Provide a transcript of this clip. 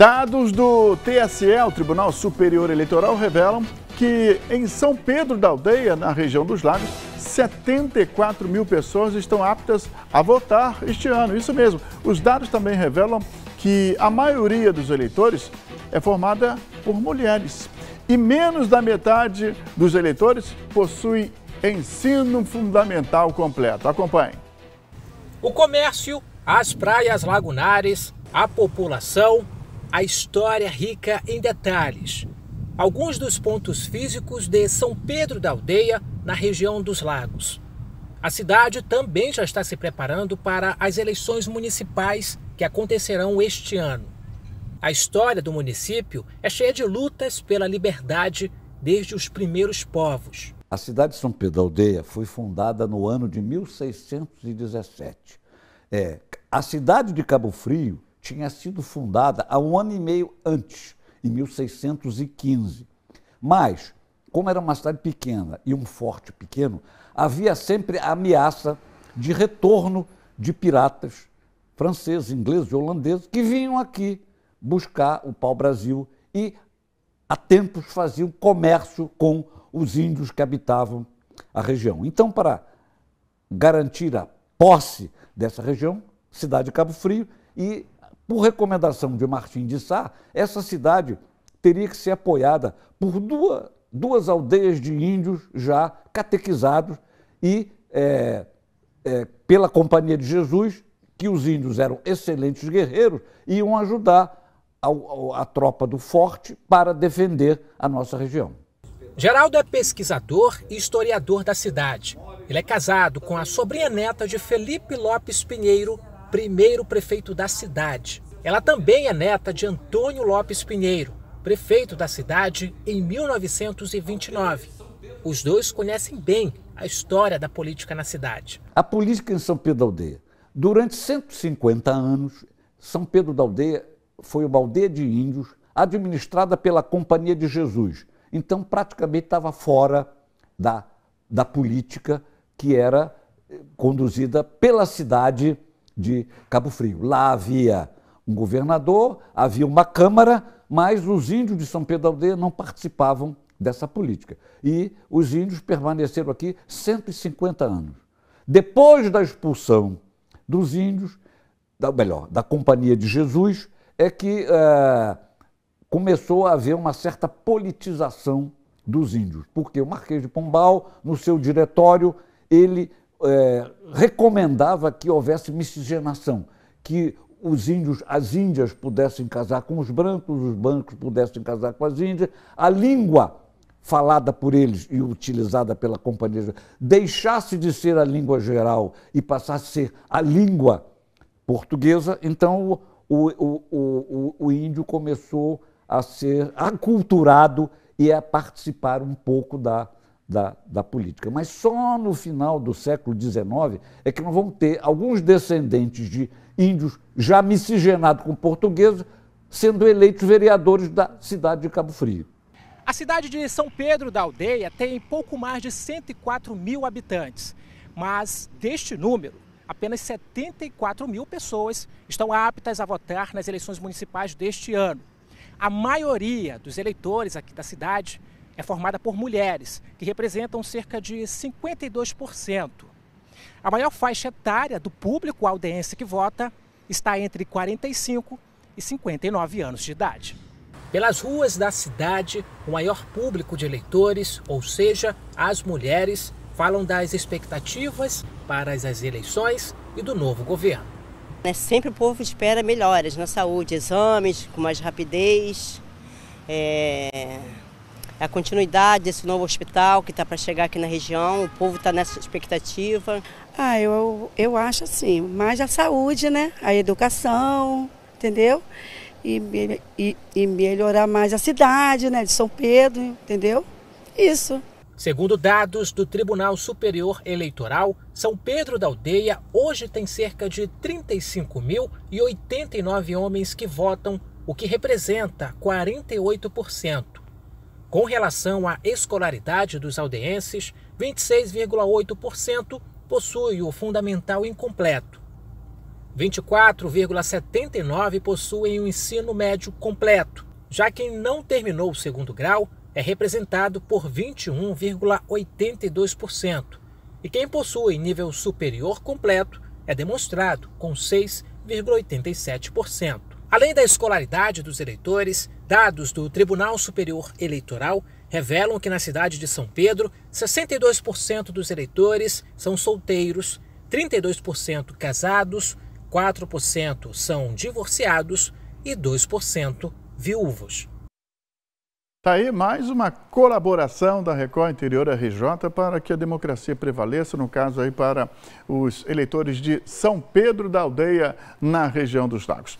Dados do TSE, o Tribunal Superior Eleitoral, revelam que em São Pedro da Aldeia, na região dos Lagos, 74 mil pessoas estão aptas a votar este ano. Isso mesmo. Os dados também revelam que a maioria dos eleitores é formada por mulheres. E menos da metade dos eleitores possui ensino fundamental completo. Acompanhe. O comércio, as praias lagunares, a população, a história rica em detalhes. Alguns dos pontos físicos de São Pedro da Aldeia, na região dos Lagos. A cidade também já está se preparando para as eleições municipais que acontecerão este ano. A história do município é cheia de lutas pela liberdade desde os primeiros povos. A cidade de São Pedro da Aldeia foi fundada no ano de 1617. É, a cidade de Cabo Frio tinha sido fundada há um ano e meio antes, em 1615. Mas, como era uma cidade pequena e um forte pequeno, havia sempre a ameaça de retorno de piratas franceses, ingleses e holandeses que vinham aqui buscar o pau-brasil e há tempos faziam comércio com os índios que habitavam a região. Então, para garantir a posse dessa região, cidade de Cabo Frio e por recomendação de Martim de Sá, essa cidade teria que ser apoiada por duas, duas aldeias de índios já catequizados e é, é, pela Companhia de Jesus, que os índios eram excelentes guerreiros, iam ajudar a, a, a tropa do forte para defender a nossa região. Geraldo é pesquisador e historiador da cidade. Ele é casado com a sobrinha neta de Felipe Lopes Pinheiro, primeiro prefeito da cidade. Ela também é neta de Antônio Lopes Pinheiro, prefeito da cidade em 1929. Os dois conhecem bem a história da política na cidade. A política em São Pedro da Aldeia. Durante 150 anos, São Pedro da Aldeia foi uma aldeia de índios administrada pela Companhia de Jesus. Então, praticamente estava fora da, da política que era eh, conduzida pela cidade de Cabo Frio. Lá havia um governador, havia uma Câmara, mas os índios de São Pedro da Aldeia não participavam dessa política. E os índios permaneceram aqui 150 anos. Depois da expulsão dos índios, da, melhor, da Companhia de Jesus, é que eh, começou a haver uma certa politização dos índios, porque o Marquês de Pombal, no seu diretório, ele é, recomendava que houvesse miscigenação, que os índios, as índias pudessem casar com os brancos, os brancos pudessem casar com as índias, a língua falada por eles e utilizada pela companhia deixasse de ser a língua geral e passasse a ser a língua portuguesa, então o, o, o, o índio começou a ser aculturado e a participar um pouco da da, da política. Mas só no final do século XIX é que nós vamos ter alguns descendentes de índios já miscigenados com portugueses sendo eleitos vereadores da cidade de Cabo Frio. A cidade de São Pedro da Aldeia tem pouco mais de 104 mil habitantes, mas deste número, apenas 74 mil pessoas estão aptas a votar nas eleições municipais deste ano. A maioria dos eleitores aqui da cidade é formada por mulheres, que representam cerca de 52%. A maior faixa etária do público aldeense que vota está entre 45 e 59 anos de idade. Pelas ruas da cidade, o maior público de eleitores, ou seja, as mulheres, falam das expectativas para as eleições e do novo governo. É sempre o povo espera melhores na saúde, exames com mais rapidez, é, é a continuidade desse novo hospital que está para chegar aqui na região, o povo está nessa expectativa. Ah, eu, eu acho assim, mais a saúde, né? A educação, entendeu? E, e, e melhorar mais a cidade, né? De São Pedro, entendeu? Isso. Segundo dados do Tribunal Superior Eleitoral, São Pedro da Aldeia hoje tem cerca de 35.089 homens que votam, o que representa 48%. Com relação à escolaridade dos aldeenses, 26,8% possui o fundamental incompleto. 24,79% possuem o ensino médio completo. Já quem não terminou o segundo grau é representado por 21,82%. E quem possui nível superior completo é demonstrado com 6,87%. Além da escolaridade dos eleitores, dados do Tribunal Superior Eleitoral revelam que na cidade de São Pedro, 62% dos eleitores são solteiros, 32% casados, 4% são divorciados e 2% viúvos. Está aí mais uma colaboração da Record Interior RJ para que a democracia prevaleça, no caso aí para os eleitores de São Pedro da Aldeia, na região dos Lagos.